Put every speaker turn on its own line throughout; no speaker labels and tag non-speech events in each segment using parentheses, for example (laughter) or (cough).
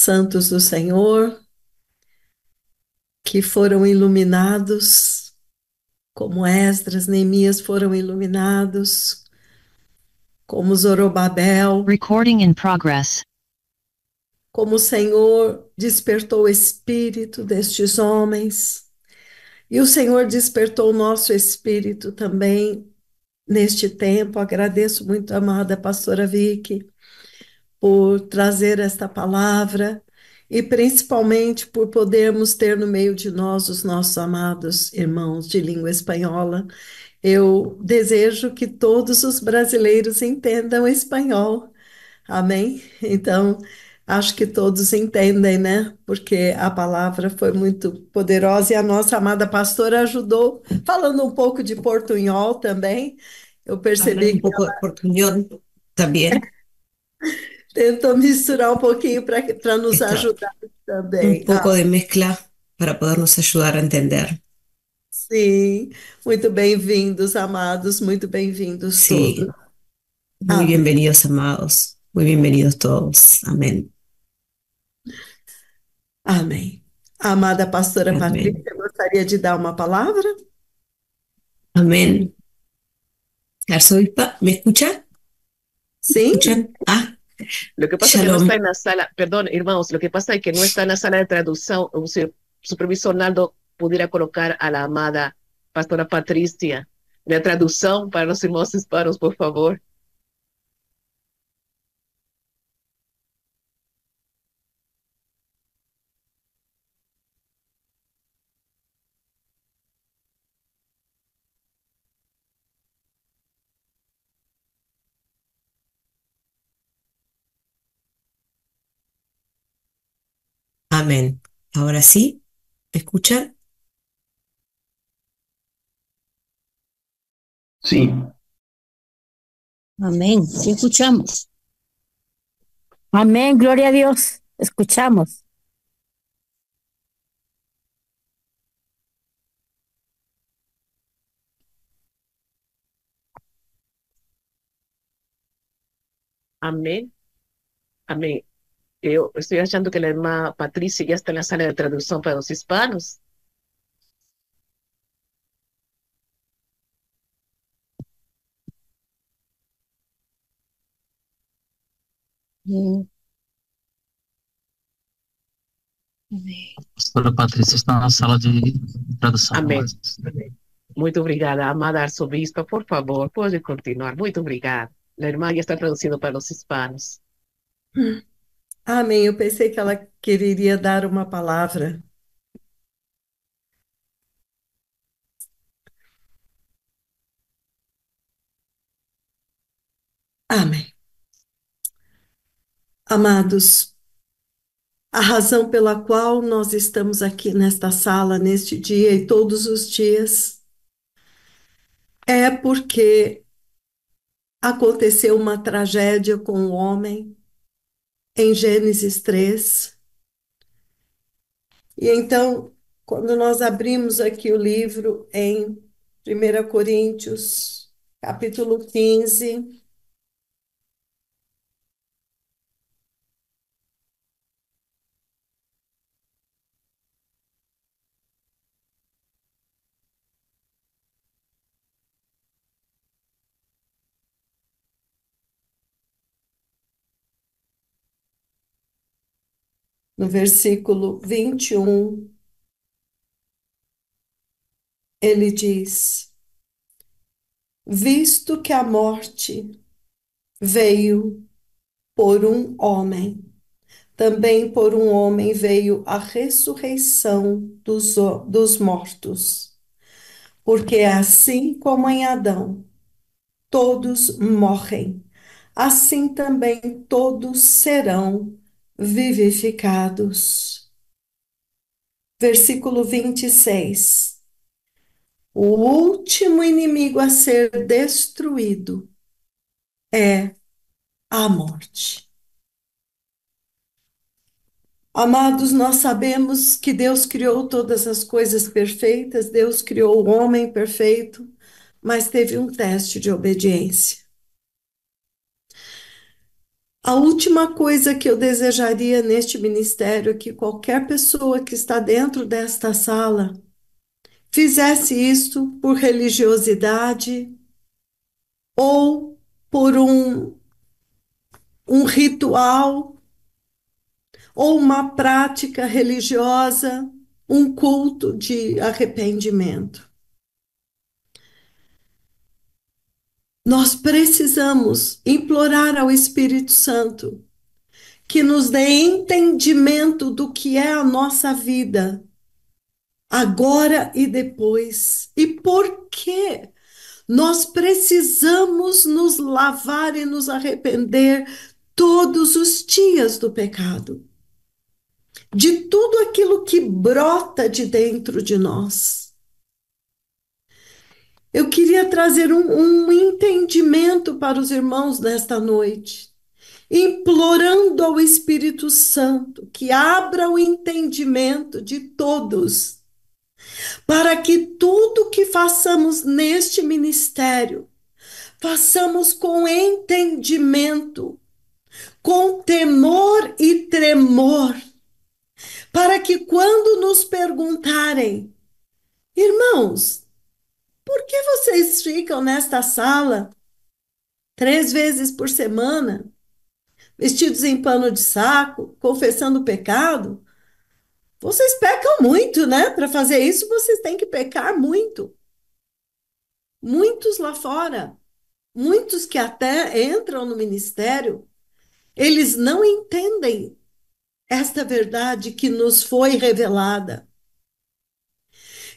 santos do Senhor, que foram iluminados, como Esdras, Neemias foram iluminados, como Zorobabel. Recording in progress. Como o Senhor despertou o espírito destes homens. E o Senhor despertou o nosso espírito também neste tempo. Agradeço muito, amada pastora Vicky por trazer esta palavra e principalmente por podermos ter no meio de nós os nossos amados irmãos de língua espanhola. Eu desejo que todos os brasileiros entendam espanhol. Amém? Então, acho que todos entendem, né? Porque a palavra foi muito poderosa e a nossa amada pastora ajudou, falando um pouco de portunhol também. Eu percebi Um pouco ela... portunhol também tentou misturar um pouquinho para nos então, ajudar também. Um tá? pouco ah. de mescla para poder nos ajudar a entender. Sim, muito bem-vindos, amados, muito bem-vindos Sim. Muito bem-vindos, amados, muito bem-vindos todos. Amém. Amém. Amada pastora Amém. Patrícia, gostaria de dar uma palavra? Amém. Arzobispa, ¿me escucha? sim Ah, Lo que pasa es que no está en la sala, perdón, hermanos, lo que pasa es que no está en la sala de traducción. O el supervisor Naldo pudiera colocar a la amada pastora Patricia la traducción para los hermanos hispanos, por favor. Amén. Ahora sí, ¿te Sí. Amén. Sí, escuchamos. Amén. Gloria a Dios. Escuchamos. Amén. Amén. Yo eh, estoy achando que la hermana Patricia ya está en la sala de traducción para los hispanos. Pastora Patricia está en la sala de traducción. Amém. Muchas Muito obrigada, amada arsobispa. Por favor, puede continuar. Muchas gracias. La hermana ya está traduzindo para los hispanos. Mm. Amém. Eu pensei que ela quereria dar uma palavra. Amém. Amados, a razão pela qual nós estamos aqui nesta sala neste dia e todos os dias é porque aconteceu uma tragédia com o um homem em Gênesis 3. E então, quando nós abrimos aqui o livro em 1 Coríntios, capítulo 15, no versículo 21, ele diz: Visto que a morte veio por um homem, também por um homem veio a ressurreição dos, dos mortos. Porque assim como em Adão, todos morrem, assim também todos serão vivificados. Versículo 26. O último inimigo a ser destruído é a morte. Amados, nós sabemos que Deus criou todas as coisas perfeitas, Deus criou o homem perfeito, mas teve um teste de obediência. A última coisa que eu desejaria neste ministério é que qualquer pessoa que está dentro desta sala fizesse isto por religiosidade ou por um, um ritual ou uma prática religiosa, um culto de arrependimento. Nós precisamos implorar ao Espírito Santo que nos dê entendimento do que é a nossa vida, agora e depois. E por que Nós precisamos nos lavar e nos arrepender todos os dias do pecado, de tudo aquilo que brota de dentro de nós eu queria trazer um, um entendimento para os irmãos nesta noite, implorando ao Espírito Santo que abra o entendimento de todos, para que tudo que façamos neste ministério, façamos com entendimento, com temor e tremor, para que quando nos perguntarem, irmãos, por que vocês ficam nesta sala três vezes por semana, vestidos em pano de saco, confessando o pecado? Vocês pecam muito, né? Para fazer isso, vocês têm que pecar muito. Muitos lá fora, muitos que até entram no ministério, eles não entendem esta verdade que nos foi revelada.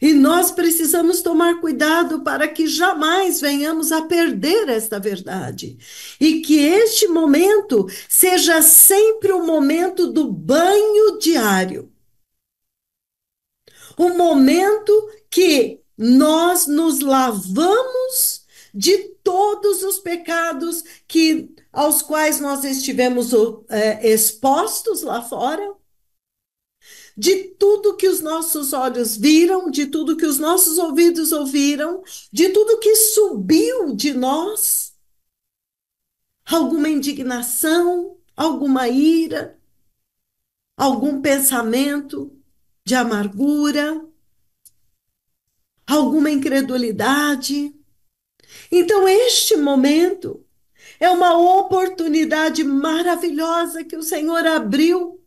E nós precisamos tomar cuidado para que jamais venhamos a perder esta verdade. E que este momento seja sempre o momento do banho diário. O momento que nós nos lavamos de todos os pecados que aos quais nós estivemos é, expostos lá fora de tudo que os nossos olhos viram, de tudo que os nossos ouvidos ouviram, de tudo que subiu de nós alguma indignação, alguma ira, algum pensamento de amargura, alguma incredulidade. Então, este momento é uma oportunidade maravilhosa que o Senhor abriu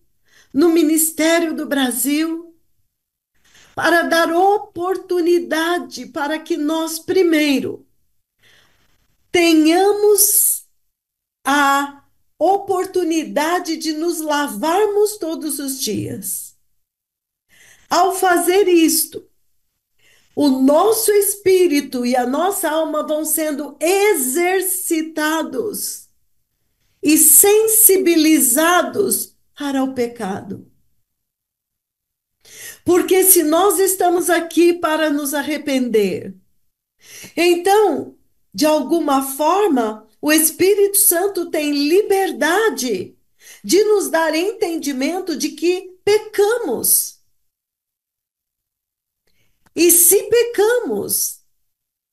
no Ministério do Brasil, para dar oportunidade para que nós, primeiro, tenhamos a oportunidade de nos lavarmos todos os dias. Ao fazer isto, o nosso espírito e a nossa alma vão sendo exercitados e sensibilizados para o pecado. Porque se nós estamos aqui para nos arrepender, então, de alguma forma, o Espírito Santo tem liberdade de nos dar entendimento de que pecamos. E se pecamos,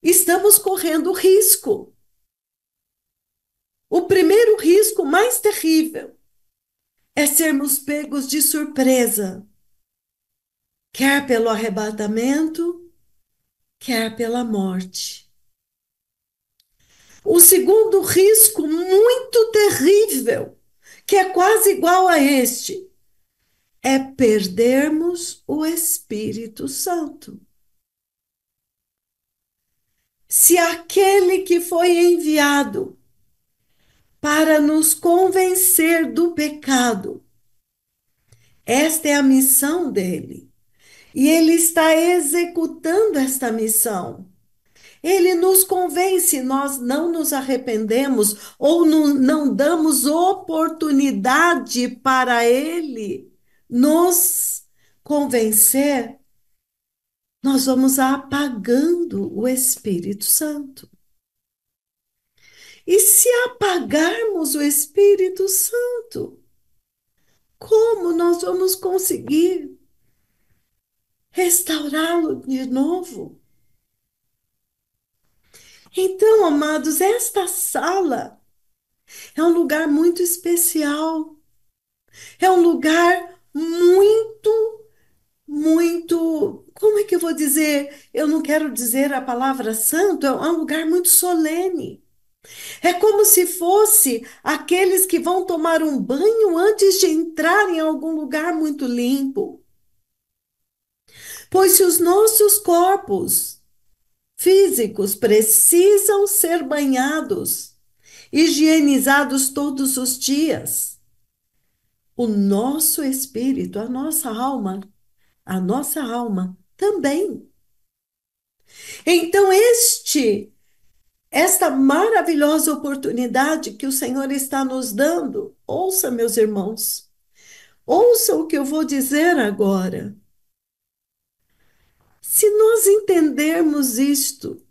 estamos correndo risco. O primeiro risco mais terrível é sermos pegos de surpresa, quer pelo arrebatamento, quer pela morte. O segundo risco, muito terrível, que é quase igual a este, é perdermos o Espírito Santo. Se aquele que foi enviado para nos convencer do pecado. Esta é a missão dele. E ele está executando esta missão. Ele nos convence, nós não nos arrependemos ou não, não damos oportunidade para ele nos convencer. Nós vamos apagando o Espírito Santo. E se apagarmos o Espírito Santo, como nós vamos conseguir restaurá-lo de novo? Então, amados, esta sala é um lugar muito especial. É um lugar muito, muito. Como é que eu vou dizer? Eu não quero dizer a palavra santo, é um lugar muito solene. É como se fosse aqueles que vão tomar um banho antes de entrar em algum lugar muito limpo. Pois se os nossos corpos físicos precisam ser banhados, higienizados todos os dias, o nosso espírito, a nossa alma, a nossa alma também. Então, este esta maravilhosa oportunidade que o Senhor está nos dando. Ouça, meus irmãos, ouça o que eu vou dizer agora. Se nós entendermos isto,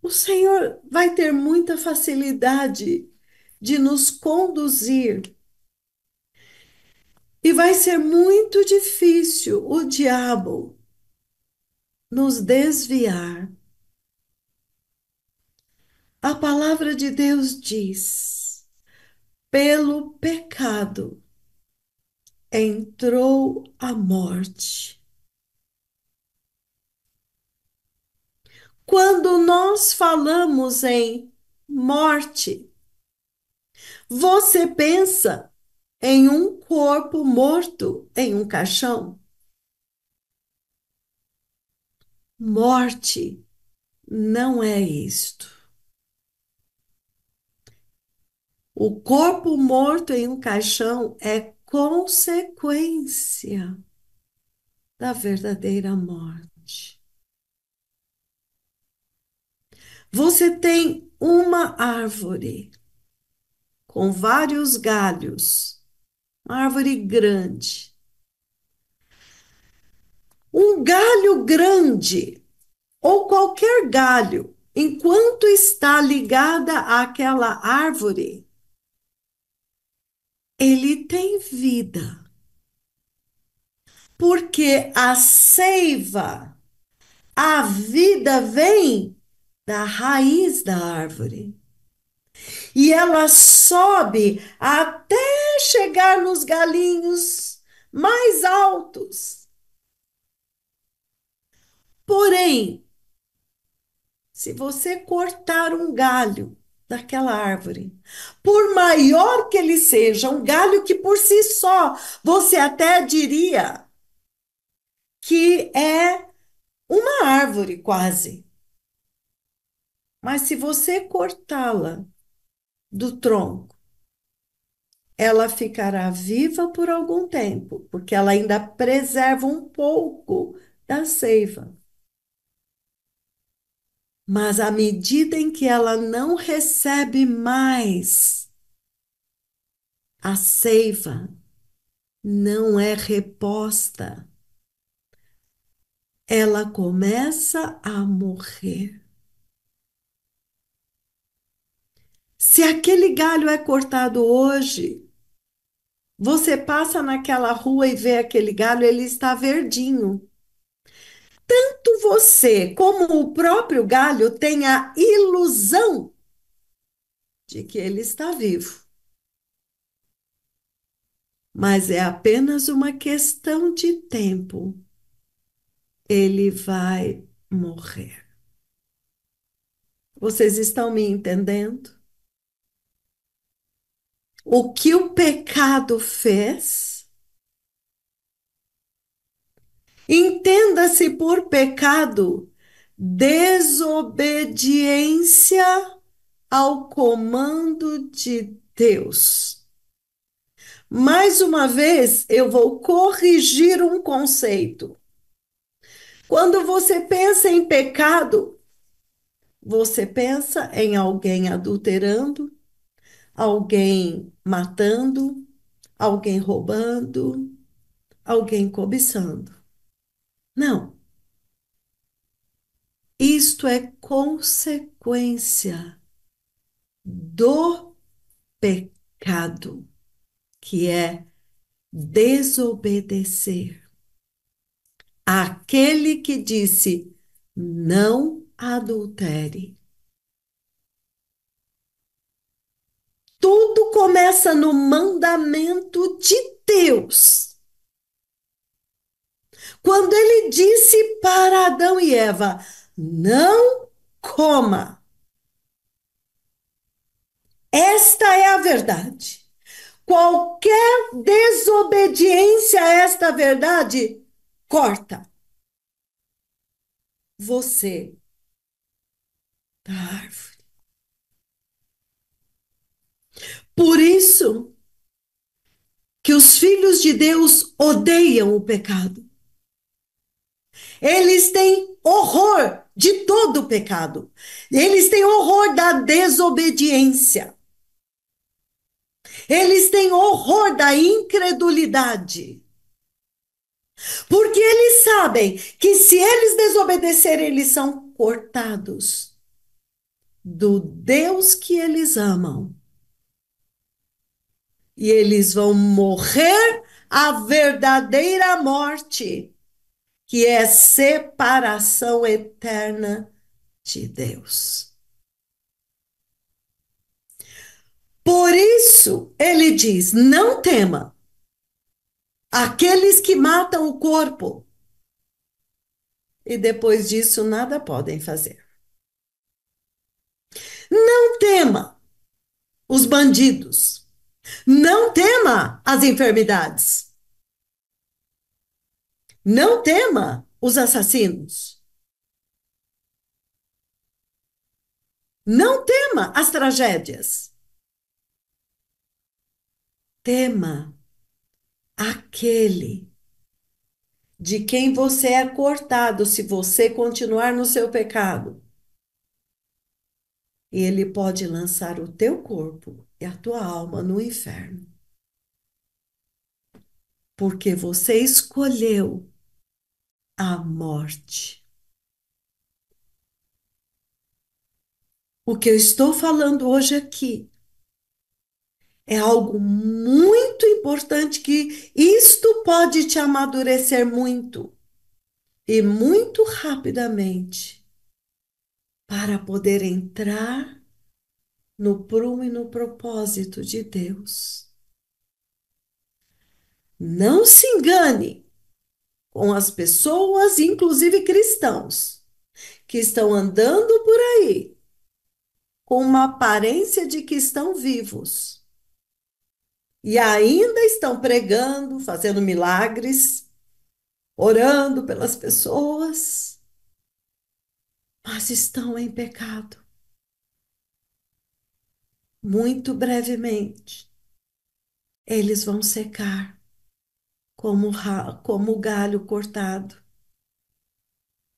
o Senhor vai ter muita facilidade de nos conduzir. E vai ser muito difícil o diabo nos desviar a palavra de Deus diz: pelo pecado entrou a morte. Quando nós falamos em morte, você pensa em um corpo morto em um caixão? Morte não é isto. O corpo morto em um caixão é consequência da verdadeira morte. Você tem uma árvore com vários galhos, uma árvore grande. Um galho grande ou qualquer galho, enquanto está ligada àquela árvore, ele tem vida. Porque a seiva, a vida vem da raiz da árvore. E ela sobe até chegar nos galinhos mais altos. Porém, se você cortar um galho daquela árvore. Por maior que ele seja, um galho que por si só você até diria que é uma árvore quase. Mas se você cortá-la do tronco, ela ficará viva por algum tempo, porque ela ainda preserva um pouco da seiva. Mas à medida em que ela não recebe mais, a seiva não é reposta. Ela começa a morrer. Se aquele galho é cortado hoje, você passa naquela rua e vê aquele galho, ele está verdinho tanto você como o próprio galho têm a ilusão de que ele está vivo. Mas é apenas uma questão de tempo. Ele vai morrer. Vocês estão me entendendo? O que o pecado fez Entenda-se por pecado desobediência ao comando de Deus. Mais uma vez, eu vou corrigir um conceito. Quando você pensa em pecado, você pensa em alguém adulterando, alguém matando, alguém roubando, alguém cobiçando. Não. Isto é consequência do pecado, que é desobedecer. Aquele que disse não adultere. Tudo começa no mandamento de Deus quando ele disse para Adão e Eva: não coma. Esta é a verdade. Qualquer desobediência a esta verdade, corta. Você da árvore. Por isso que os filhos de Deus odeiam o pecado. Eles têm horror de todo pecado. Eles têm horror da desobediência. Eles têm horror da incredulidade. Porque eles sabem que se eles desobedecerem, eles são cortados do Deus que eles amam. E eles vão morrer a verdadeira morte que é separação eterna de Deus. Por isso ele diz: não tema aqueles que matam o corpo e depois disso nada podem fazer. Não tema os bandidos. Não tema as enfermidades. Não tema os assassinos. Não tema as tragédias. Tema aquele de quem você é cortado se você continuar no seu pecado. E ele pode lançar o teu corpo e a tua alma no inferno. Porque você escolheu à morte. O que eu estou falando hoje aqui é algo muito importante que isto pode te amadurecer muito e muito rapidamente para poder entrar no prumo e no propósito de Deus. Não se engane, com as pessoas, inclusive cristãos, que estão andando por aí com uma aparência de que estão vivos. E ainda estão pregando, fazendo milagres, orando pelas pessoas, mas estão em pecado. Muito brevemente, eles vão secar como, como galho cortado,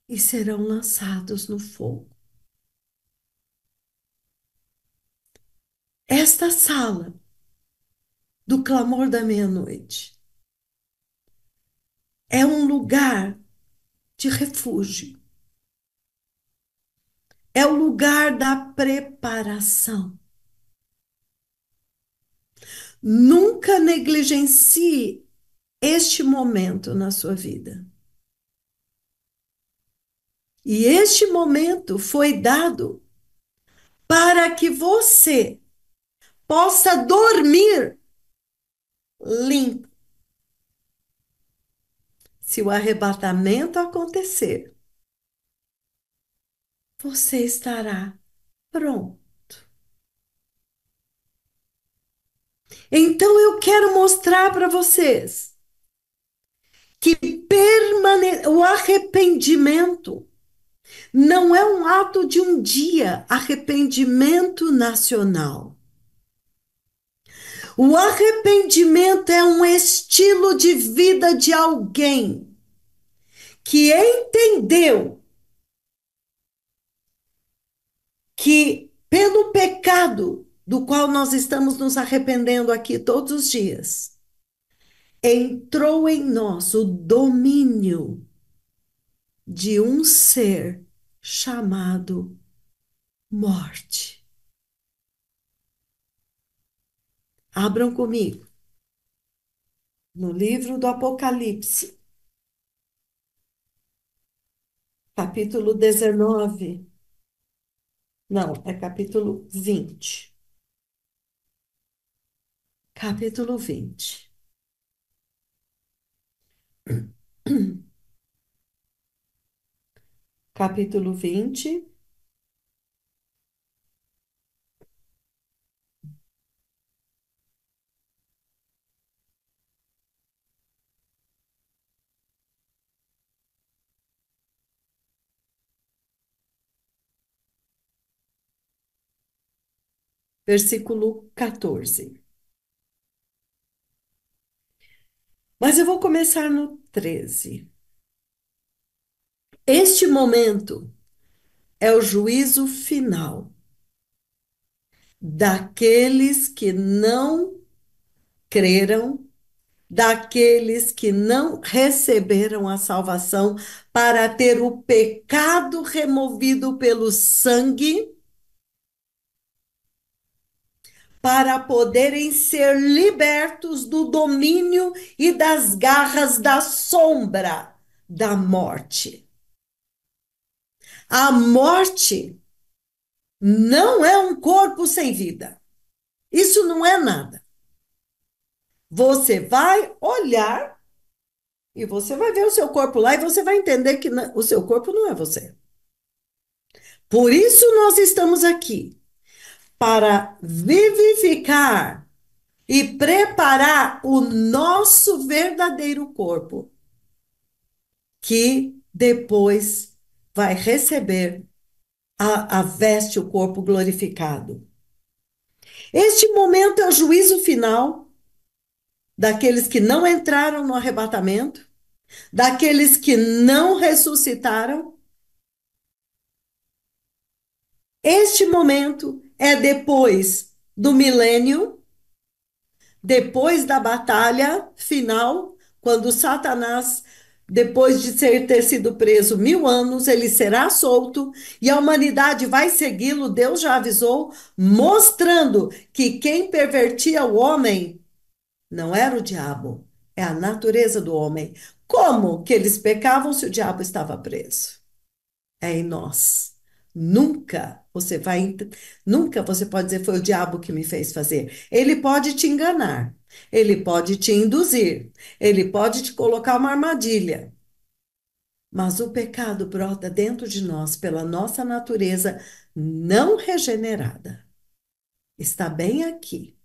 e serão lançados no fogo. Esta sala do clamor da meia-noite é um lugar de refúgio. É o lugar da preparação. Nunca negligencie este momento na sua vida. E este momento foi dado para que você possa dormir limpo. Se o arrebatamento acontecer, você estará pronto. Então eu quero mostrar para vocês que permane... o arrependimento não é um ato de um dia, arrependimento nacional. O arrependimento é um estilo de vida de alguém que entendeu que pelo pecado do qual nós estamos nos arrependendo aqui todos os dias, entrou em nós o domínio de um ser chamado morte. Abram comigo no livro do Apocalipse, capítulo 19. Não, é capítulo 20. Capítulo 20. (clears throat) capítulo 20. Versículo 14. Mas eu vou começar no 13. Este momento é o juízo final daqueles que não creram, daqueles que não receberam a salvação para ter o pecado removido pelo sangue para poderem ser libertos do domínio e das garras da sombra da morte. A morte não é um corpo sem vida. Isso não é nada. Você vai olhar e você vai ver o seu corpo lá e você vai entender que o seu corpo não é você. Por isso nós estamos aqui para vivificar e preparar o nosso verdadeiro corpo, que depois vai receber a, a veste, o corpo glorificado. Este momento é o juízo final daqueles que não entraram no arrebatamento, daqueles que não ressuscitaram. Este momento é depois do milênio, depois da batalha final, quando Satanás, depois de ser, ter sido preso mil anos, ele será solto e a humanidade vai segui-lo, Deus já avisou, mostrando que quem pervertia o homem não era o diabo, é a natureza do homem. Como que eles pecavam se o diabo estava preso? É em nós. Nunca você vai, nunca você pode dizer foi o diabo que me fez fazer. Ele pode te enganar, ele pode te induzir, ele pode te colocar uma armadilha. Mas o pecado brota dentro de nós pela nossa natureza não regenerada. Está bem aqui.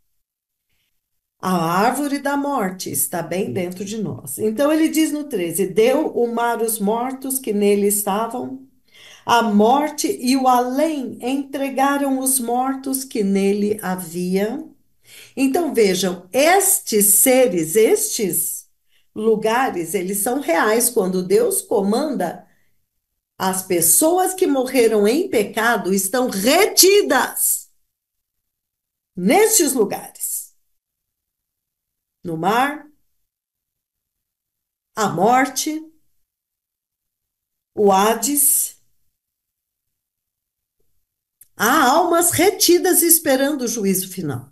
A árvore da morte está bem dentro de nós. Então ele diz no 13: Deu o mar os mortos que nele estavam a morte e o além entregaram os mortos que nele havia. Então vejam, estes seres, estes lugares, eles são reais quando Deus comanda. As pessoas que morreram em pecado estão retidas nestes lugares. No mar, a morte, o Hades Há almas retidas esperando o juízo final.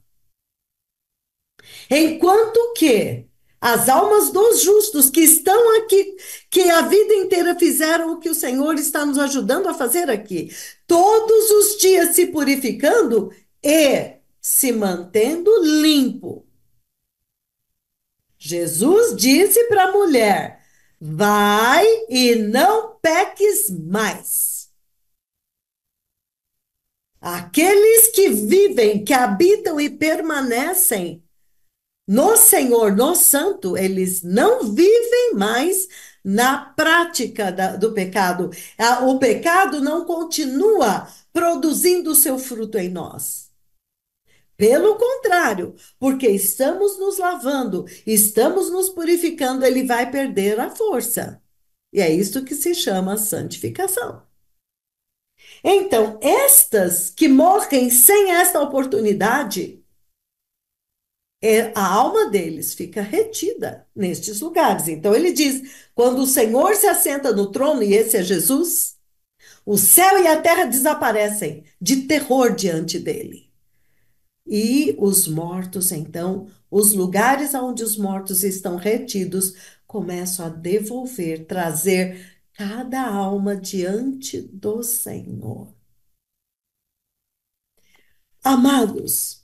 Enquanto que as almas dos justos que estão aqui, que a vida inteira fizeram o que o Senhor está nos ajudando a fazer aqui, todos os dias se purificando e se mantendo limpo. Jesus disse para a mulher: Vai e não peques mais. Aqueles que vivem, que habitam e permanecem no Senhor, no Santo, eles não vivem mais na prática da, do pecado. O pecado não continua produzindo o seu fruto em nós. Pelo contrário, porque estamos nos lavando, estamos nos purificando, ele vai perder a força. E é isso que se chama santificação. Então, estas que morrem sem esta oportunidade, é, a alma deles fica retida nestes lugares. Então ele diz: quando o Senhor se assenta no trono, e esse é Jesus, o céu e a terra desaparecem de terror diante dele. E os mortos, então, os lugares onde os mortos estão retidos, começam a devolver, trazer cada alma diante do Senhor. Amados,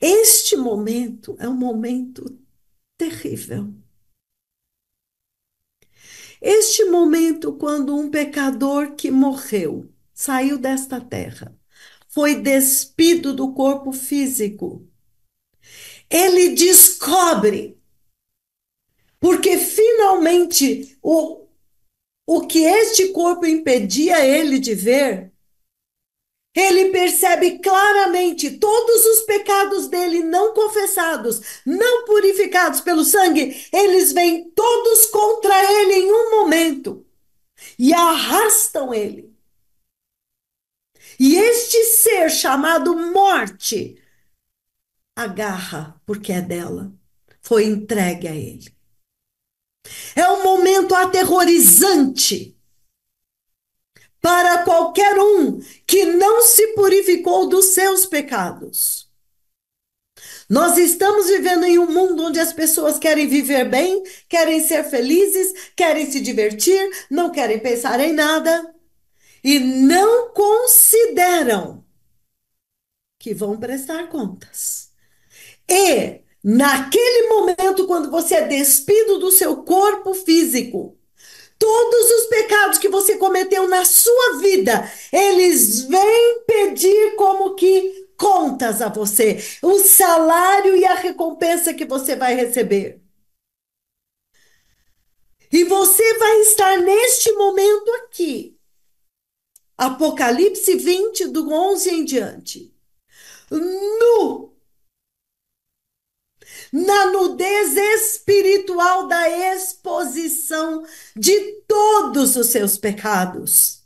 este momento é um momento terrível. Este momento, quando um pecador que morreu saiu desta terra, foi despido do corpo físico, ele descobre, porque finalmente o, o que este corpo impedia ele de ver, ele percebe claramente todos os pecados dele não confessados, não purificados pelo sangue, eles vêm todos contra ele em um momento e arrastam ele. E este ser chamado morte agarra, porque é dela, foi entregue a ele. É um momento aterrorizante para qualquer um que não se purificou dos seus pecados. Nós estamos vivendo em um mundo onde as pessoas querem viver bem, querem ser felizes, querem se divertir, não querem pensar em nada e não consideram que vão prestar contas. E Naquele momento, quando você é despido do seu corpo físico, todos os pecados que você cometeu na sua vida, eles vêm pedir como que contas a você, o salário e a recompensa que você vai receber. E você vai estar neste momento aqui. Apocalipse 20, do 11 em diante. Nu na nudez espiritual da exposição de todos os seus pecados.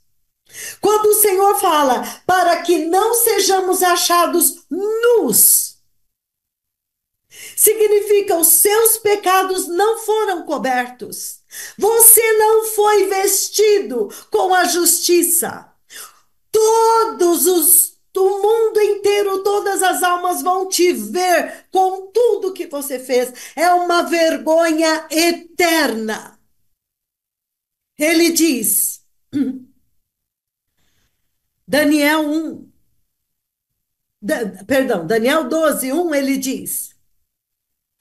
Quando o Senhor fala para que não sejamos achados nus, significa os seus pecados não foram cobertos. Você não foi vestido com a justiça. Todos os o mundo inteiro, todas as almas vão te ver com tudo que você fez. É uma vergonha eterna. Ele diz, (clears throat) Daniel 1, da, perdão, Daniel 12, 1, ele diz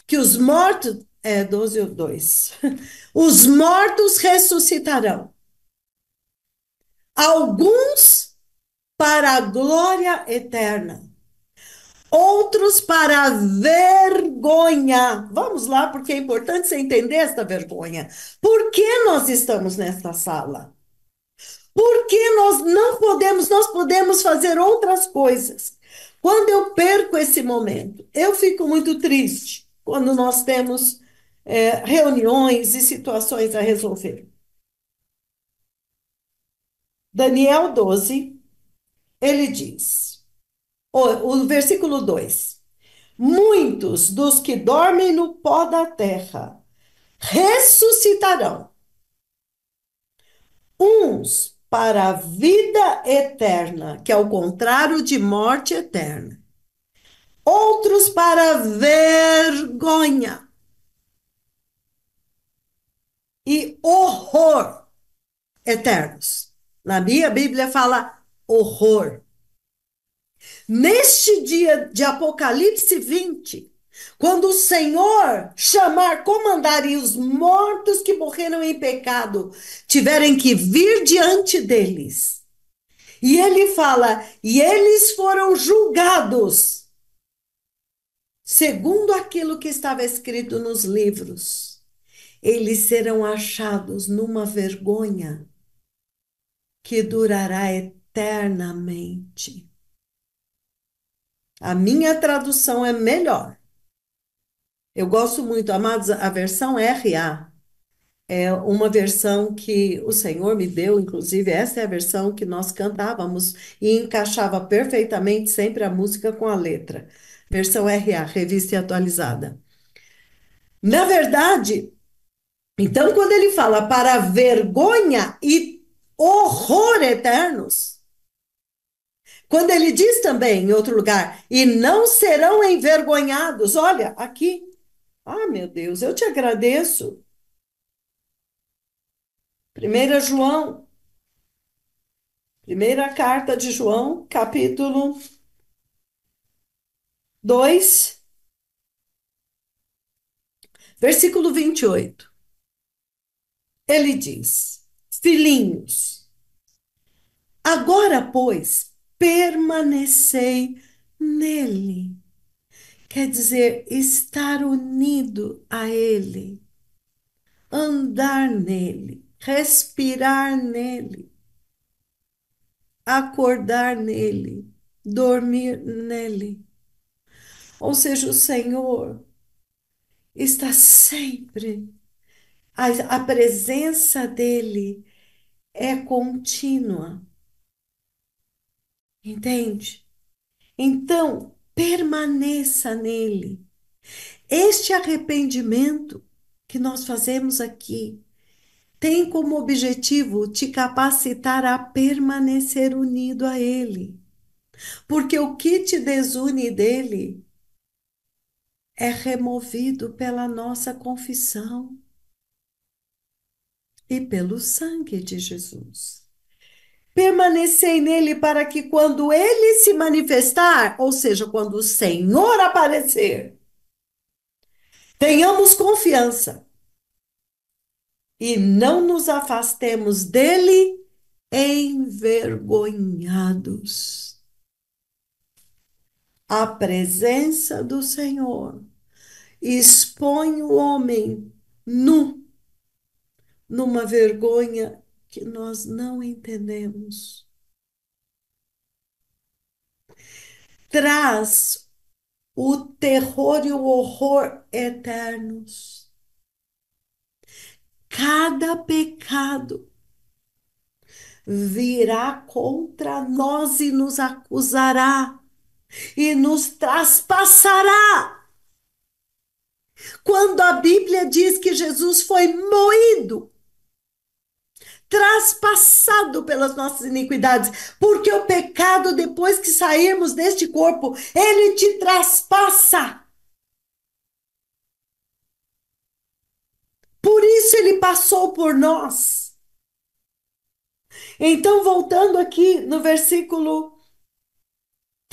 que os mortos, é 12 ou 2, (laughs) os mortos ressuscitarão. Alguns para a glória eterna, outros para a vergonha. Vamos lá, porque é importante você entender esta vergonha. Por que nós estamos nesta sala? Por que nós não podemos, nós podemos fazer outras coisas? Quando eu perco esse momento, eu fico muito triste quando nós temos é, reuniões e situações a resolver. Daniel 12, ele diz, o, o versículo 2: Muitos dos que dormem no pó da terra ressuscitarão, uns para a vida eterna, que é o contrário de morte eterna, outros para vergonha e horror eternos. Na minha Bíblia fala horror. Neste dia de Apocalipse 20, quando o Senhor chamar, comandar e os mortos que morreram em pecado tiverem que vir diante deles. E ele fala, e eles foram julgados segundo aquilo que estava escrito nos livros. Eles serão achados numa vergonha que durará eternamente eternamente. A minha tradução é melhor. Eu gosto muito, amados, a versão RA é uma versão que o Senhor me deu, inclusive, essa é a versão que nós cantávamos e encaixava perfeitamente sempre a música com a letra. Versão RA, revista e atualizada. Na verdade, então, quando ele fala para vergonha e horror eternos, quando ele diz também, em outro lugar, e não serão envergonhados, olha, aqui. Ah, meu Deus, eu te agradeço. 1 João, primeira carta de João, capítulo 2, versículo 28. Ele diz: Filhinhos, agora, pois, permanecei nele. Quer dizer, estar unido a ele, andar nele, respirar nele, acordar nele, dormir nele. Ou seja, o Senhor está sempre, a, a presença dele é contínua Entende? Então, permaneça nele. Este arrependimento que nós fazemos aqui tem como objetivo te capacitar a permanecer unido a Ele. Porque o que te desune dele é removido pela nossa confissão e pelo sangue de Jesus permanecei nele para que quando ele se manifestar, ou seja, quando o Senhor aparecer, tenhamos confiança e não nos afastemos dele envergonhados. A presença do Senhor expõe o homem nu numa vergonha que nós não entendemos. Traz o terror e o horror eternos. Cada pecado virá contra nós e nos acusará e nos traspassará. Quando a Bíblia diz que Jesus foi moído traspassado pelas nossas iniquidades, porque o pecado, depois que sairmos deste corpo, ele te traspassa. Por isso ele passou por nós. Então, voltando aqui no versículo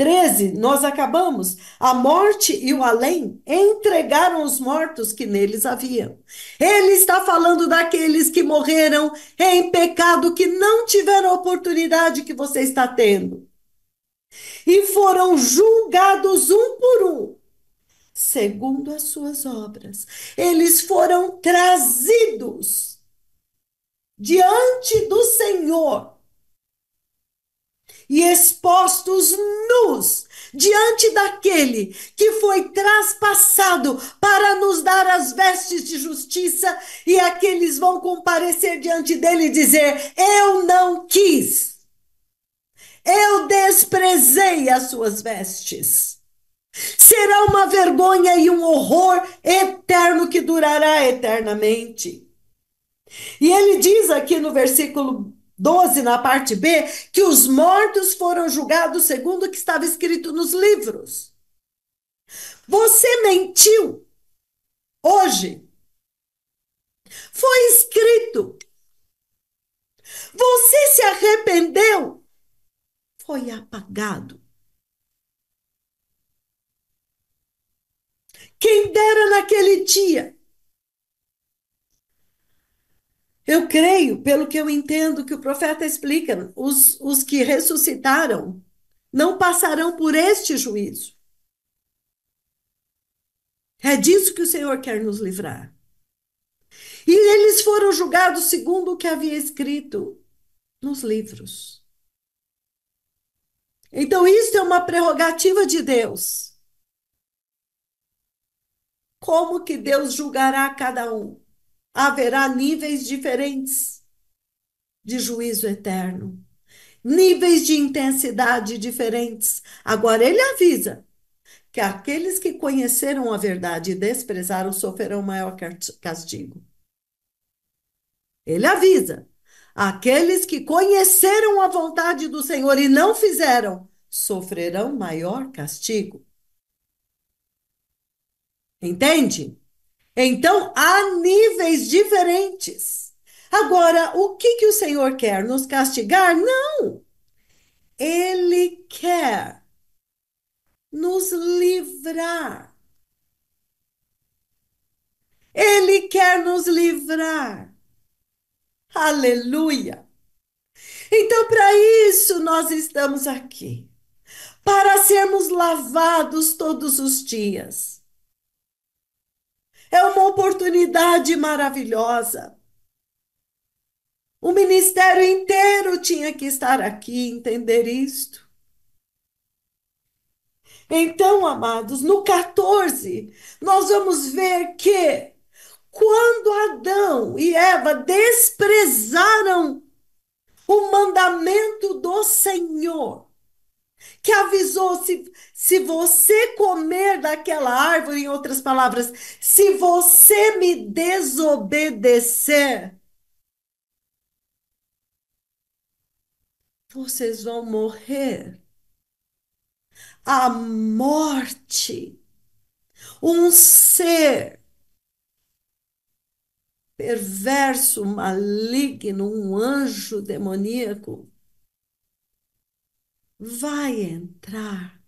13, nós acabamos. A morte e o além entregaram os mortos que neles haviam. Ele está falando daqueles que morreram em pecado, que não tiveram a oportunidade que você está tendo. E foram julgados um por um, segundo as suas obras. Eles foram trazidos diante do Senhor e expostos nus diante daquele que foi traspassado para nos dar as vestes de justiça, e aqueles vão comparecer diante dele e dizer: Eu não quis, eu desprezei as suas vestes. Será uma vergonha e um horror eterno que durará eternamente. E ele diz aqui no versículo 12, na parte B, que os mortos foram julgados segundo o que estava escrito nos livros. Você mentiu hoje. Foi escrito. Você se arrependeu. Foi apagado. Quem dera naquele dia eu creio, pelo que eu entendo que o profeta explica, os, os que ressuscitaram não passarão por este juízo. É disso que o Senhor quer nos livrar. E eles foram julgados segundo o que havia escrito nos livros. Então, isso é uma prerrogativa de Deus. Como que Deus julgará cada um? haverá níveis diferentes de juízo eterno, níveis de intensidade diferentes. Agora, ele avisa que aqueles que conheceram a verdade e desprezaram sofrerão maior castigo. Ele avisa. Aqueles que conheceram a vontade do Senhor e não fizeram, sofrerão maior castigo. Entende? Então, há níveis diferentes. Agora, o que, que o Senhor quer? Nos castigar? Não! Ele quer nos livrar. Ele quer nos livrar. Aleluia! Então, para isso nós estamos aqui para sermos lavados todos os dias é uma oportunidade maravilhosa. O ministério inteiro tinha que estar aqui, entender isto. Então, amados, no 14, nós vamos ver que quando Adão e Eva desprezaram o mandamento do Senhor, que avisou se se você comer daquela árvore, em outras palavras, se você me desobedecer, vocês vão morrer. A morte, um ser perverso, maligno, um anjo demoníaco, vai entrar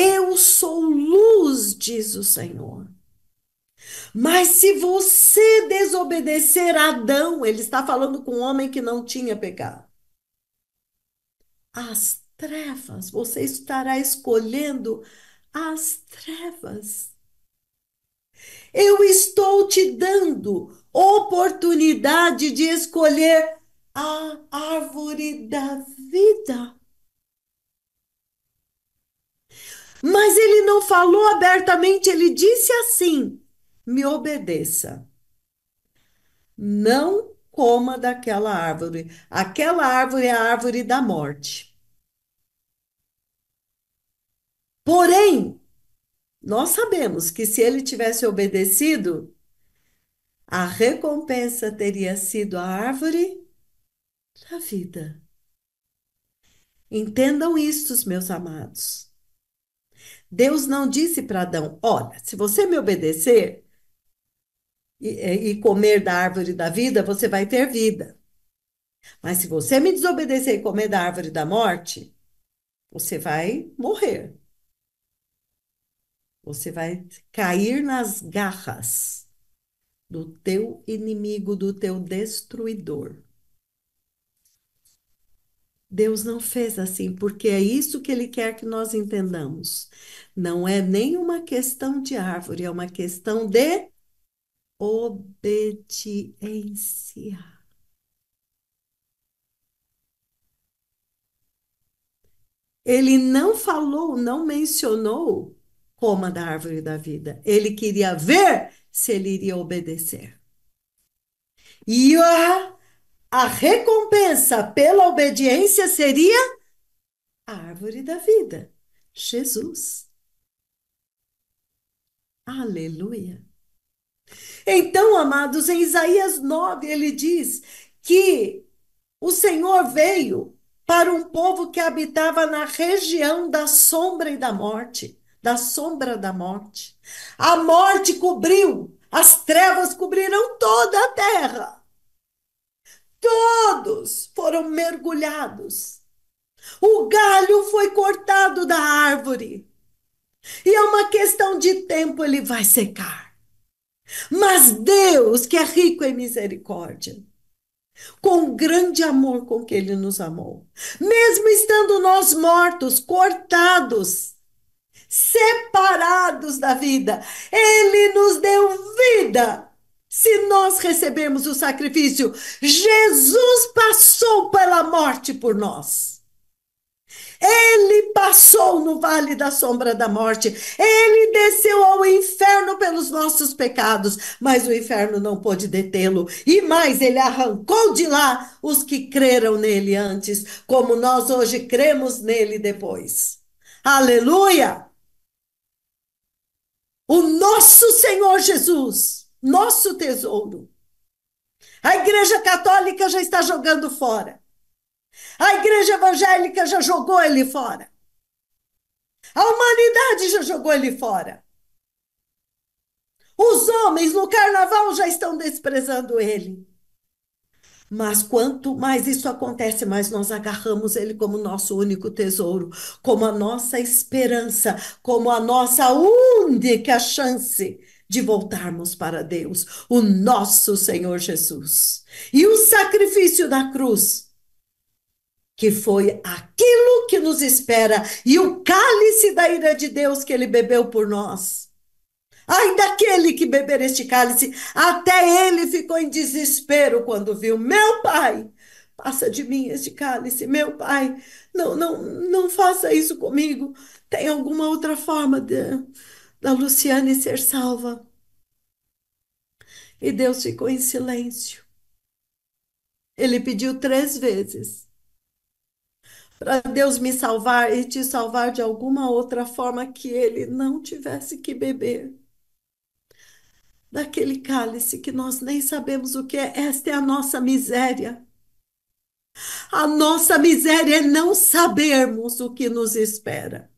Eu sou luz, diz o Senhor. Mas se você desobedecer Adão, ele está falando com um homem que não tinha pecado. As trevas, você estará escolhendo as trevas. Eu estou te dando oportunidade de escolher a árvore da vida. Mas ele não falou abertamente, ele disse assim: me obedeça. Não coma daquela árvore. Aquela árvore é a árvore da morte. Porém, nós sabemos que se ele tivesse obedecido, a recompensa teria sido a árvore da vida. Entendam isto, meus amados. Deus não disse para Adão: Olha, se você me obedecer e, eh, e comer da árvore da vida, você vai ter vida. Mas se você me desobedecer e comer da árvore da morte, você vai morrer. Você vai cair nas garras do teu inimigo, do teu destruidor. Deus não fez assim, porque é isso que Ele quer que nós entendamos. Não é nenhuma questão de árvore, é uma questão de obediência. Ele não falou, não mencionou coma da árvore da vida. Ele queria ver se ele iria obedecer. E a a recompensa pela obediência seria a árvore da vida, Jesus. Aleluia. Então, amados, em Isaías 9, ele diz que o Senhor veio para um povo que habitava na região da sombra e da morte, da sombra da morte. A morte cobriu, as trevas cobriram toda a terra todos foram mergulhados. O galho foi cortado da árvore. E é uma questão de tempo ele vai secar. Mas Deus, que é rico em misericórdia, com o grande amor com que ele nos amou, mesmo estando nós mortos, cortados, separados da vida, ele nos deu vida se nós recebemos o sacrifício, Jesus passou pela morte por nós. Ele passou no vale da sombra da morte. Ele desceu ao inferno pelos nossos pecados, mas o inferno não pôde detê-lo. E mais, ele arrancou de lá os que creram nele antes, como nós hoje cremos nele depois. Aleluia! O nosso Senhor Jesus nosso tesouro. A Igreja Católica já está jogando fora. A Igreja Evangélica já jogou ele fora. A humanidade já jogou ele fora. Os homens no carnaval já estão desprezando ele. Mas quanto mais isso acontece, mais nós agarramos ele como nosso único tesouro, como a nossa esperança, como a nossa única chance de voltarmos para Deus, o nosso Senhor Jesus. E o sacrifício da cruz, que foi aquilo que nos espera, e o cálice da ira de Deus que ele bebeu por nós. Ai daquele que beber este cálice, até ele ficou em desespero quando viu, meu pai, passa de mim este cálice, meu pai, não, não, não faça isso comigo. Tem alguma outra forma de, da Luciane ser salva. E Deus ficou em silêncio. Ele pediu três vezes para Deus me salvar e te salvar de alguma outra forma que ele não tivesse que beber daquele cálice que nós nem sabemos o que é. Esta é a nossa miséria. A nossa miséria é não sabermos o que nos espera.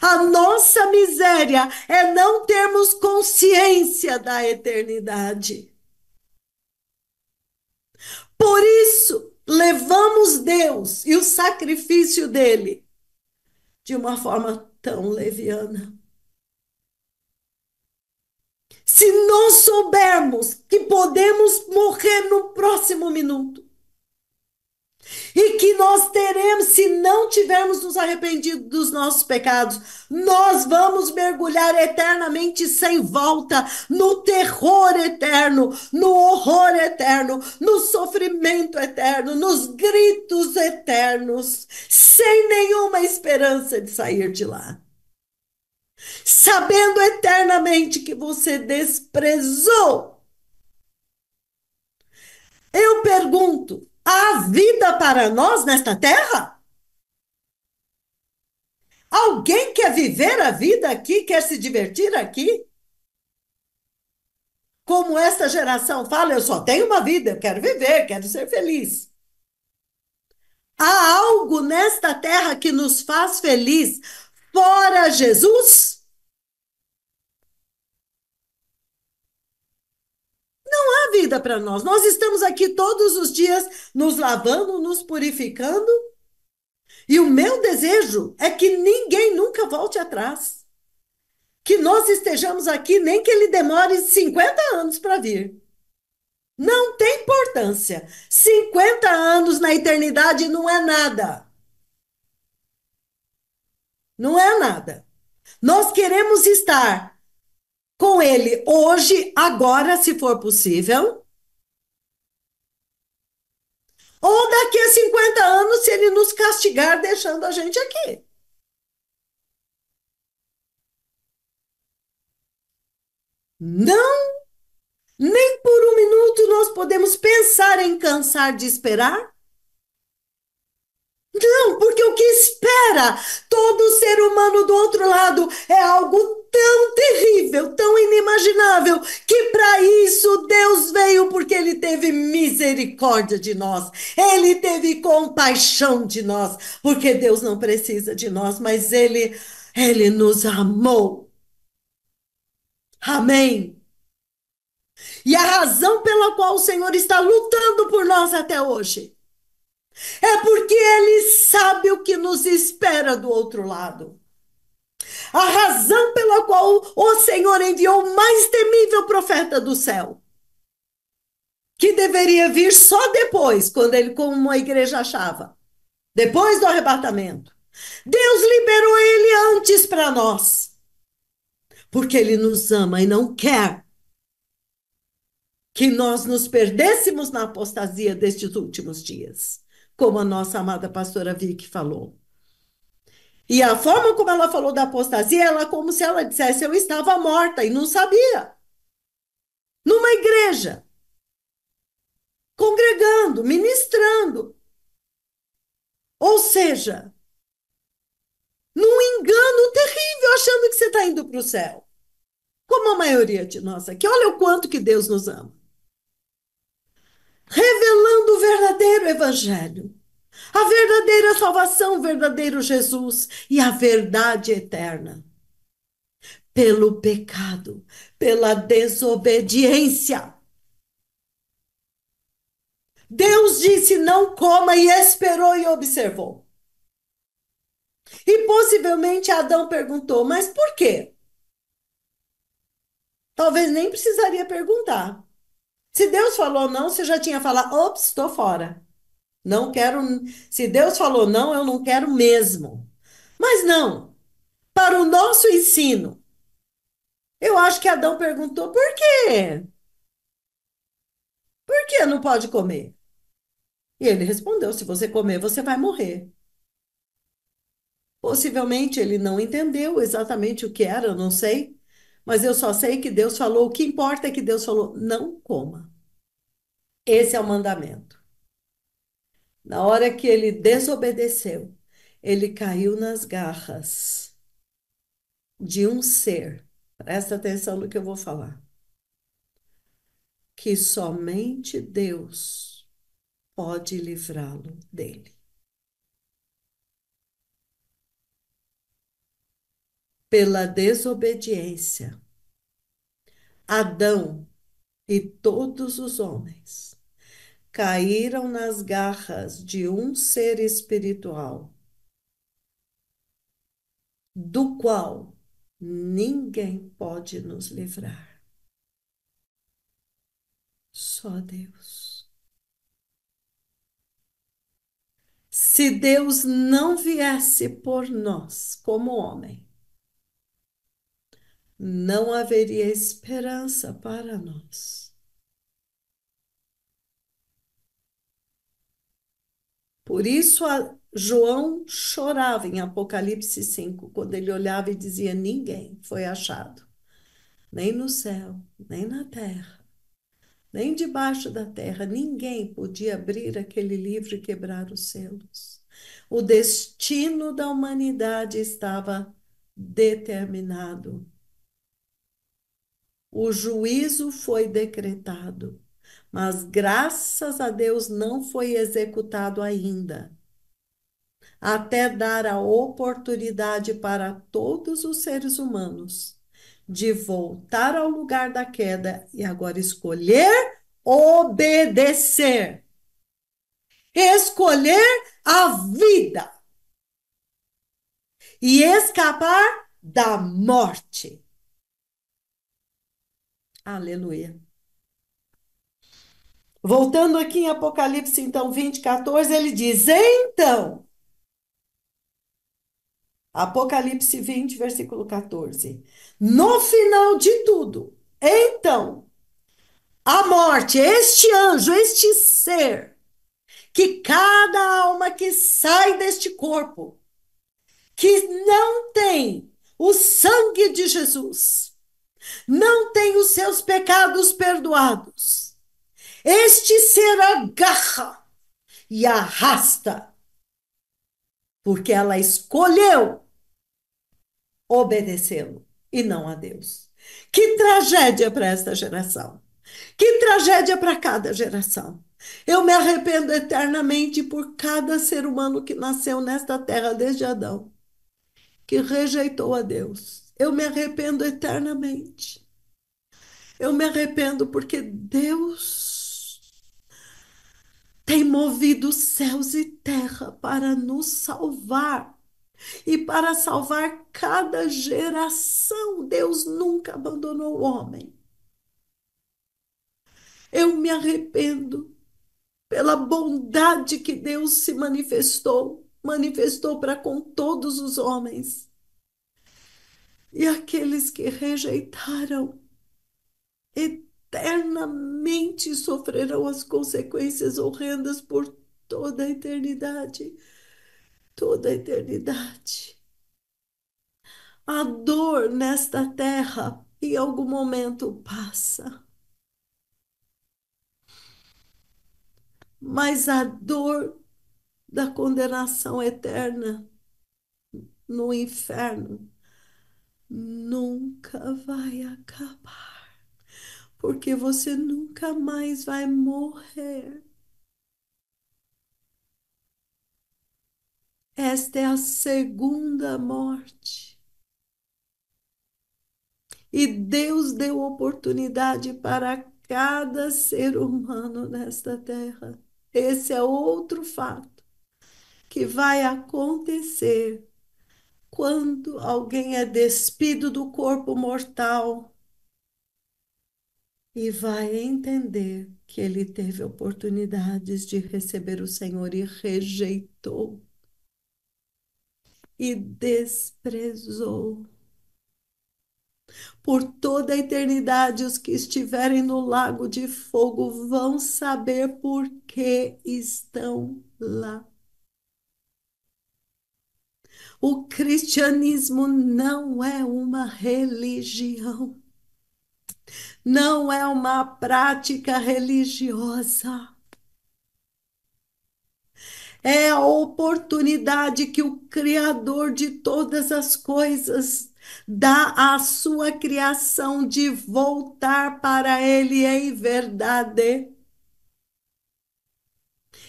A nossa miséria é não termos consciência da eternidade. Por isso, levamos Deus e o sacrifício dele de uma forma tão leviana. Se não soubermos que podemos morrer no próximo minuto, e que nós teremos, se não tivermos nos arrependido dos nossos pecados, nós vamos mergulhar eternamente sem volta no terror eterno, no horror eterno, no sofrimento eterno, nos gritos eternos, sem nenhuma esperança de sair de lá. Sabendo eternamente que você desprezou. Eu pergunto, há vida para nós nesta terra? Alguém quer viver a vida aqui, quer se divertir aqui? Como esta geração fala, eu só tenho uma vida, eu quero viver, quero ser feliz. Há algo nesta terra que nos faz feliz fora Jesus? não há vida para nós. Nós estamos aqui todos os dias nos lavando, nos purificando. E o meu desejo é que ninguém nunca volte atrás. Que nós estejamos aqui, nem que ele demore 50 anos para vir. Não tem importância. 50 anos na eternidade não é nada. Não é nada. Nós queremos estar com ele hoje, agora, se for possível. Ou daqui a 50 anos, se ele nos castigar deixando a gente aqui. Não, nem por um minuto nós podemos pensar em cansar de esperar. Não, porque o que espera todo ser humano do outro lado é algo tão terrível, tão inimaginável, que para isso Deus veio porque ele teve misericórdia de nós, ele teve compaixão de nós, porque Deus não precisa de nós, mas ele ele nos amou. Amém. E a razão pela qual o Senhor está lutando por nós até hoje é porque ele sabe o que nos espera do outro lado. A razão pela qual o Senhor enviou o mais temível profeta do céu, que deveria vir só depois, quando ele, como a igreja achava, depois do arrebatamento. Deus liberou ele antes para nós, porque ele nos ama e não quer que nós nos perdêssemos na apostasia destes últimos dias, como a nossa amada pastora Vicky falou. E a forma como ela falou da apostasia, ela é como se ela dissesse eu estava morta e não sabia. Numa igreja, congregando, ministrando. Ou seja, num engano terrível, achando que você está indo para o céu. Como a maioria de nós aqui. Olha o quanto que Deus nos ama. Revelando o verdadeiro evangelho a verdadeira salvação, o verdadeiro Jesus e a verdade eterna. Pelo pecado, pela desobediência. Deus disse: não coma, e esperou e observou. E possivelmente Adão perguntou: mas por quê? Talvez nem precisaria perguntar. Se Deus falou não, você já tinha falado: ops, estou fora. Não quero. Se Deus falou não, eu não quero mesmo. Mas não. Para o nosso ensino. Eu acho que Adão perguntou por quê? Por que não pode comer? E ele respondeu: se você comer, você vai morrer. Possivelmente ele não entendeu exatamente o que era, eu não sei, mas eu só sei que Deus falou, o que importa é que Deus falou: não coma. Esse é o mandamento. Na hora que ele desobedeceu, ele caiu nas garras de um ser. Presta atenção no que eu vou falar. Que somente Deus pode livrá-lo dele. Pela desobediência, Adão e todos os homens caíram nas garras de um ser espiritual, do qual ninguém pode nos livrar. Só Deus. Se Deus não viesse por nós como homem, não haveria esperança para nós Por isso, João chorava em Apocalipse 5, quando ele olhava e dizia: Ninguém foi achado, nem no céu, nem na terra, nem debaixo da terra, ninguém podia abrir aquele livro e quebrar os selos. O destino da humanidade estava determinado. O juízo foi decretado mas graças a Deus não foi executado ainda. Até dar a oportunidade para todos os seres humanos de voltar ao lugar da queda e agora escolher obedecer. Escolher a vida e escapar da morte. Aleluia. Voltando aqui em Apocalipse, então, 20, 14, ele diz: Então. Apocalipse 20, versículo 14. No final de tudo, então, a morte, este anjo, este ser, que cada alma que sai deste corpo, que não tem o sangue de Jesus, não tem os seus pecados perdoados, este ser agarra e arrasta, porque ela escolheu obedecê-lo e não a Deus. Que tragédia para esta geração! Que tragédia para cada geração! Eu me arrependo eternamente por cada ser humano que nasceu nesta terra desde Adão, que rejeitou a Deus. Eu me arrependo eternamente. Eu me arrependo porque Deus tem movido céus e terra para nos salvar e para salvar cada geração. Deus nunca abandonou o homem. Eu me arrependo pela bondade que Deus se manifestou, manifestou para com todos os homens. E aqueles que rejeitaram, e eternamente sofrerão as consequências horrendas por toda a eternidade. Toda a eternidade. A dor nesta terra em algum momento passa. Mas a dor da condenação eterna no inferno nunca vai acabar porque você nunca mais vai morrer. Esta é a segunda morte. E Deus deu oportunidade para cada ser humano nesta terra. Esse é outro fato que vai acontecer quando alguém é despido do corpo mortal e vai entender que ele teve oportunidades de receber o Senhor e rejeitou e desprezou. Por toda a eternidade, os que estiverem no lago de fogo vão saber por que estão lá. O cristianismo não é uma religião não é uma prática religiosa. É a oportunidade que o Criador de todas as coisas dá à sua criação de voltar para Ele em verdade.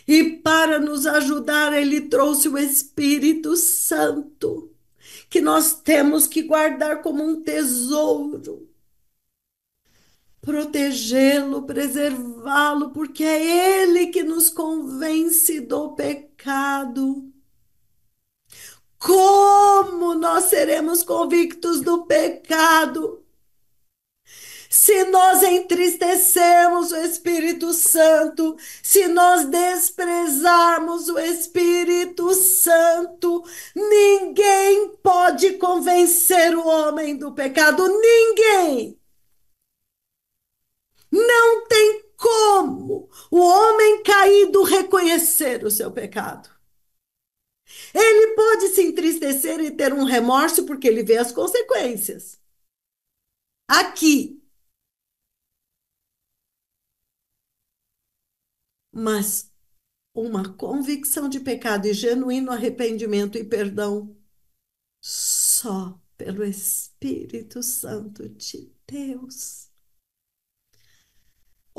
E para nos ajudar, Ele trouxe o Espírito Santo, que nós temos que guardar como um tesouro protegê-lo, preservá-lo, porque é Ele que nos convence do pecado. Como nós seremos convictos do pecado? Se nós entristecermos o Espírito Santo, se nós desprezarmos o Espírito Santo, ninguém pode convencer o homem do pecado, ninguém. Não tem como o homem caído reconhecer o seu pecado. Ele pode se entristecer e ter um remorso porque ele vê as consequências. Aqui. Mas uma convicção de pecado e genuíno arrependimento e perdão só pelo Espírito Santo de Deus.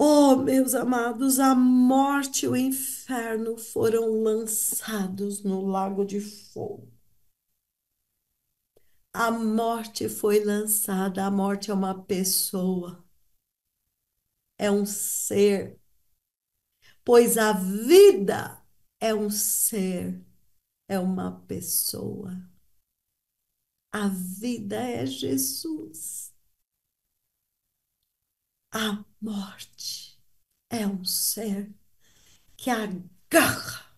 Oh, meus amados, a morte e o inferno foram lançados no lago de fogo. A morte foi lançada, a morte é uma pessoa, é um ser, pois a vida é um ser, é uma pessoa. A vida é Jesus. A morte é um ser que agarra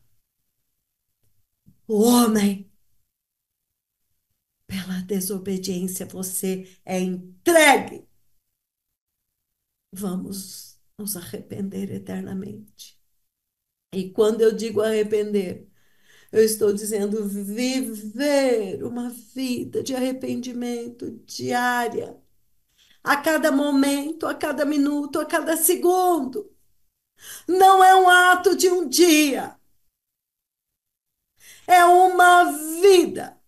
o homem. Pela desobediência você é entregue. Vamos nos arrepender eternamente. E quando eu digo arrepender, eu estou dizendo viver uma vida de arrependimento diária a cada momento, a cada minuto, a cada segundo. Não é um ato de um dia. É uma vida.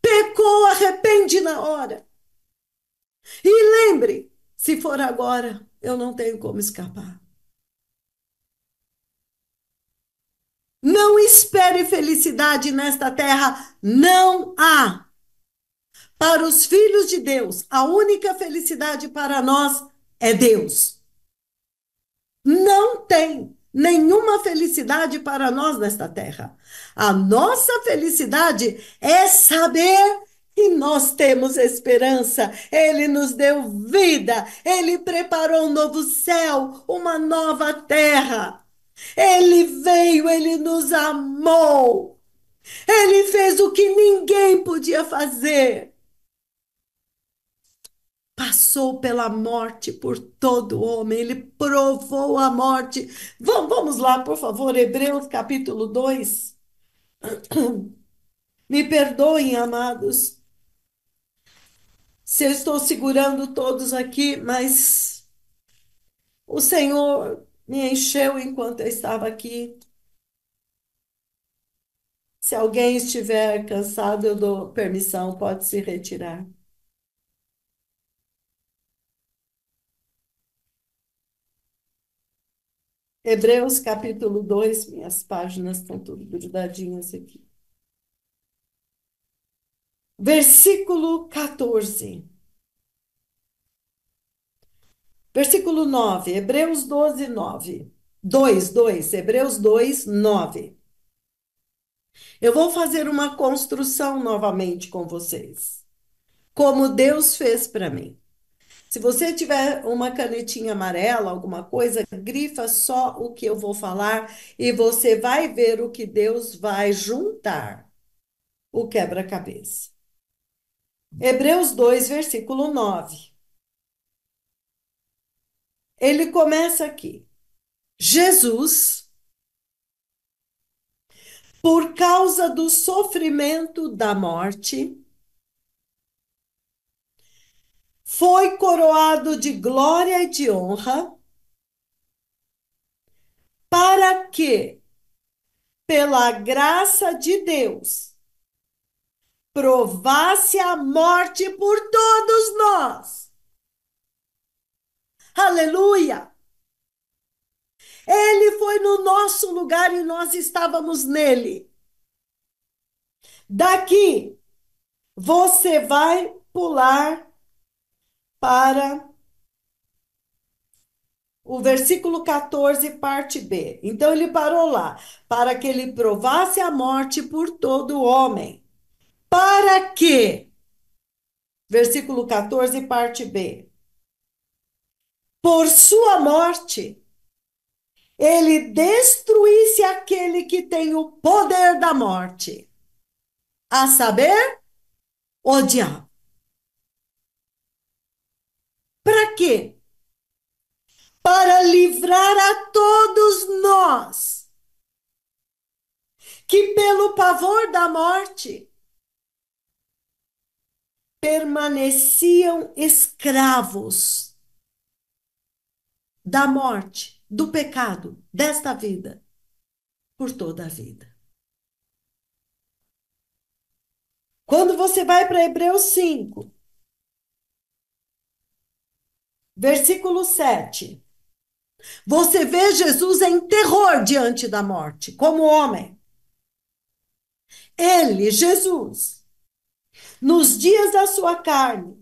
Pecou, arrepende na hora. E lembre, se for agora, eu não tenho como escapar. Não espere felicidade nesta terra, não há para os filhos de Deus, a única felicidade para nós é Deus. Não tem nenhuma felicidade para nós nesta terra. A nossa felicidade é saber que nós temos esperança. Ele nos deu vida, ele preparou um novo céu, uma nova terra. Ele veio, ele nos amou. Ele fez o que ninguém podia fazer passou pela morte por todo homem, ele provou a morte. Vamos, vamos lá, por favor, Hebreus capítulo 2. (clears throat) Me perdoem, amados, se eu estou segurando todos aqui, mas o Senhor me encheu enquanto eu estava aqui. Se alguém estiver cansado, eu dou permissão, pode se retirar. Hebreus capítulo 2, minhas páginas estão tudo grudadinhas aqui. Versículo 14. Versículo 9, Hebreus 12, 9. 2, 2, Hebreus 2, 9. Eu vou fazer uma construção novamente com vocês. Como Deus fez para mim. Se você tiver uma canetinha amarela, alguma coisa, grifa só o que eu vou falar e você vai ver o que Deus vai juntar. O quebra-cabeça. Hebreus 2, versículo 9. Ele começa aqui. Jesus, por causa do sofrimento da morte, foi coroado de glória e de honra, para que, pela graça de Deus, provasse a morte por todos nós. Aleluia! Ele foi no nosso lugar e nós estávamos nele. Daqui, você vai pular para o versículo 14, parte B. Então ele parou lá, para que ele provasse a morte por todo homem. Para que? Versículo 14, parte B. Por sua morte, ele destruísse aquele que tem o poder da morte, a saber, o diabo. Para quê? Para livrar a todos nós que, pelo pavor da morte, permaneciam escravos da morte, do pecado, desta vida, por toda a vida. Quando você vai para Hebreus 5, Versículo 7. Você vê Jesus em terror diante da morte, como homem. Ele, Jesus, nos dias da sua carne,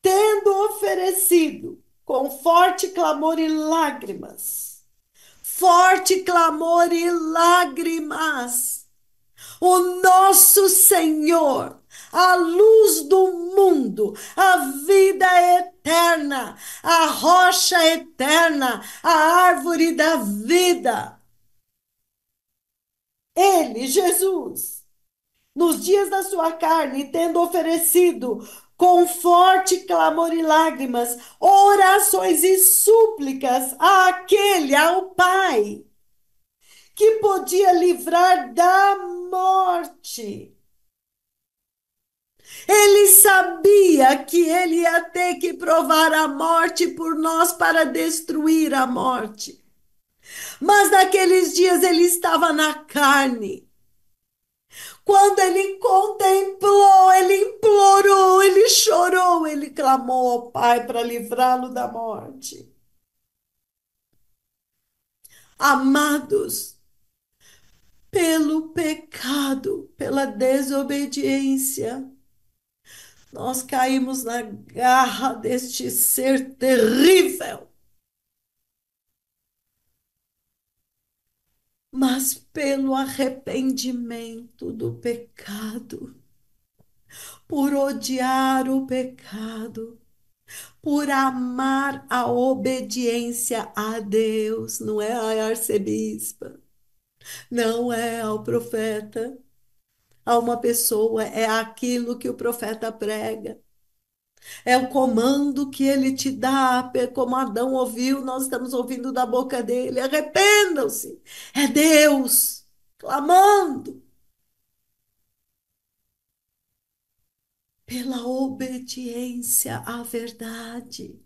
tendo oferecido com forte clamor e lágrimas, forte clamor e lágrimas, o nosso Senhor, a luz do mundo, a vida eterna eterna, a rocha eterna, a árvore da vida. Ele, Jesus, nos dias da sua carne, tendo oferecido com forte clamor e lágrimas, orações e súplicas àquele, ao Pai, que podia livrar da morte ele sabia que ele ia ter que provar a morte por nós para destruir a morte. Mas naqueles dias ele estava na carne. Quando ele contemplou, ele implorou, ele chorou, ele clamou ao Pai para livrá-lo da morte. Amados, pelo pecado, pela desobediência, nós caímos na garra deste ser terrível. Mas pelo arrependimento do pecado, por odiar o pecado, por amar a obediência a Deus, não é a arcebispa, não é ao profeta, a uma pessoa é aquilo que o profeta prega. É o comando que ele te dá, como Adão ouviu, nós estamos ouvindo da boca dele. Arrependam-se! É Deus clamando pela obediência à verdade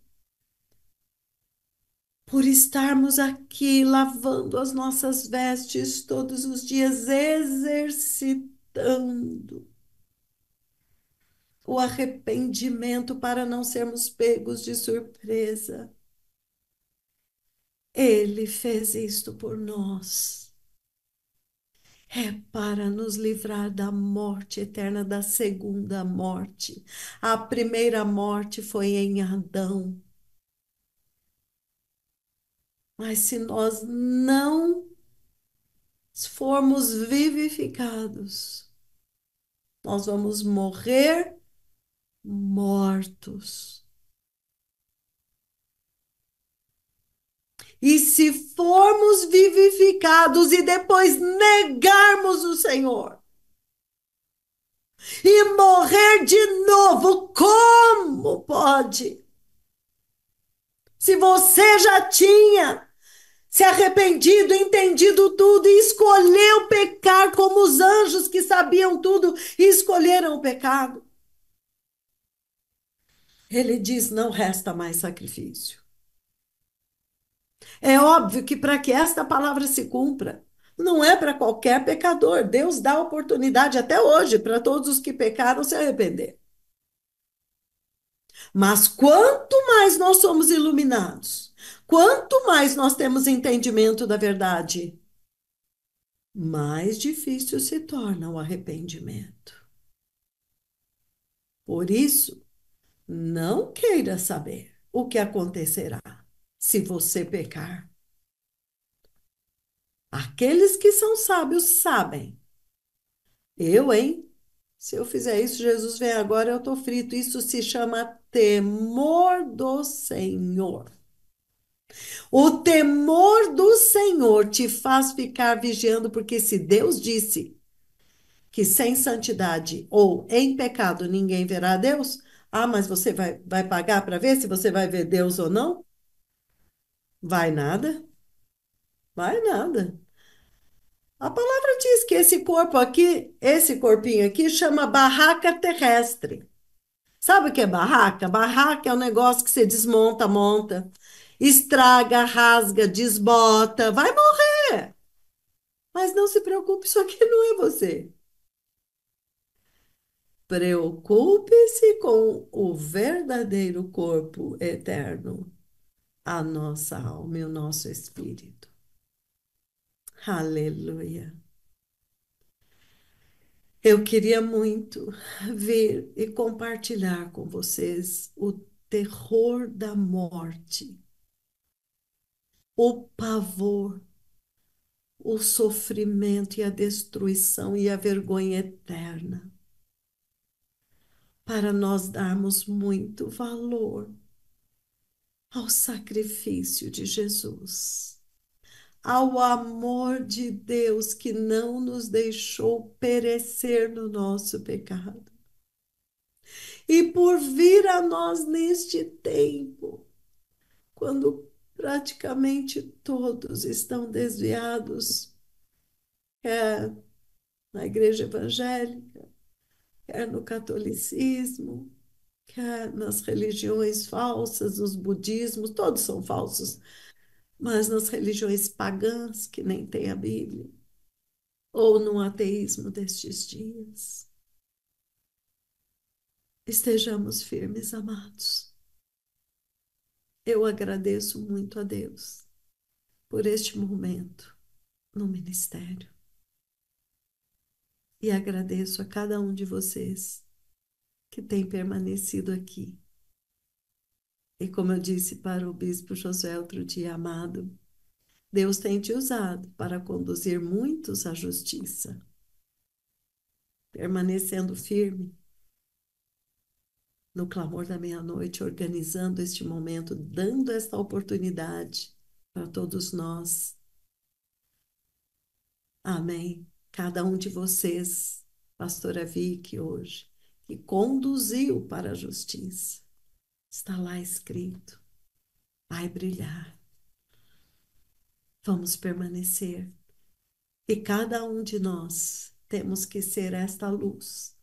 por estarmos aqui lavando as nossas vestes todos os dias, exercitando gritando o arrependimento para não sermos pegos de surpresa. Ele fez isto por nós. É para nos livrar da morte eterna, da segunda morte. A primeira morte foi em Adão. Mas se nós não formos vivificados, nós vamos morrer mortos. E se formos vivificados e depois negarmos o Senhor e morrer de novo, como pode? Se você já tinha se arrependido, entendido tudo e escolheu pecar como os anjos que sabiam tudo e escolheram o pecado. Ele diz: não resta mais sacrifício. É óbvio que para que esta palavra se cumpra, não é para qualquer pecador. Deus dá oportunidade até hoje para todos os que pecaram se arrepender. Mas quanto mais nós somos iluminados, Quanto mais nós temos entendimento da verdade, mais difícil se torna o arrependimento. Por isso, não queira saber o que acontecerá se você pecar. Aqueles que são sábios sabem. Eu, hein? Se eu fizer isso, Jesus vem agora, eu estou frito. Isso se chama temor do Senhor. O temor do Senhor te faz ficar vigiando, porque se Deus disse que sem santidade ou em pecado ninguém verá Deus, ah, mas você vai, vai pagar para ver se você vai ver Deus ou não? Vai nada? Vai nada. A palavra diz que esse corpo aqui, esse corpinho aqui, chama barraca terrestre. Sabe o que é barraca? Barraca é um negócio que você desmonta, monta estraga, rasga, desbota, vai morrer. Mas não se preocupe, isso aqui não é você. Preocupe-se com o verdadeiro corpo eterno, a nossa alma e o nosso espírito. Aleluia. Eu queria muito vir e compartilhar com vocês o terror da morte o pavor, o sofrimento e a destruição e a vergonha eterna. Para nós darmos muito valor ao sacrifício de Jesus, ao amor de Deus que não nos deixou perecer no nosso pecado. E por vir a nós neste tempo, quando praticamente todos estão desviados, quer é na igreja evangélica, quer é no catolicismo, quer é nas religiões falsas, nos budismos, todos são falsos, mas nas religiões pagãs, que nem tem a Bíblia, ou no ateísmo destes dias. Estejamos firmes, amados. Eu agradeço muito a Deus por este momento no ministério. E agradeço a cada um de vocês que tem permanecido aqui. E como eu disse para o bispo Josué outro dia, amado, Deus tem te usado para conduzir muitos à justiça. Permanecendo firme, no clamor da meia-noite, organizando este momento, dando esta oportunidade para todos nós. Amém. Cada um de vocês, pastora Vicky, hoje, que conduziu para a justiça, está lá escrito. Vai brilhar. Vamos permanecer. E cada um de nós temos que ser esta luz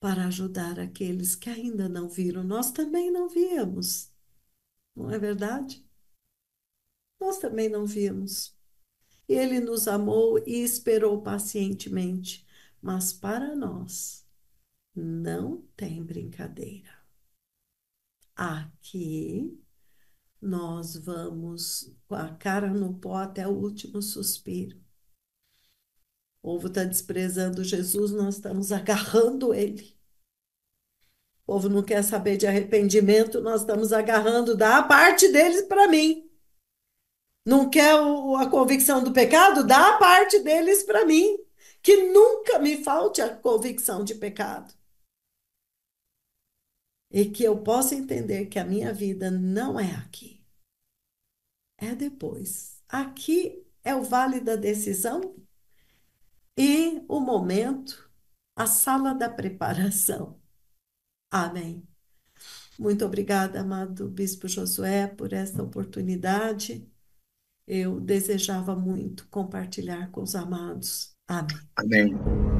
para ajudar aqueles que ainda não viram. Nós também não víamos, não é verdade? Nós também não víamos. ele nos amou e esperou pacientemente, mas para nós não tem brincadeira. Aqui nós vamos com a cara no pó até o último suspiro. O povo está desprezando Jesus, nós estamos agarrando ele. O povo não quer saber de arrependimento, nós estamos agarrando da parte deles para mim. Não quer o, a convicção do pecado? Dá a parte deles para mim. Que nunca me falte a convicção de pecado. E que eu possa entender que a minha vida não é aqui. É depois. Aqui é o vale da decisão e o momento, a sala da preparação. Amém. Muito obrigada, amado Bispo Josué, por esta oportunidade. Eu desejava muito compartilhar com os amados. Amém. Amém.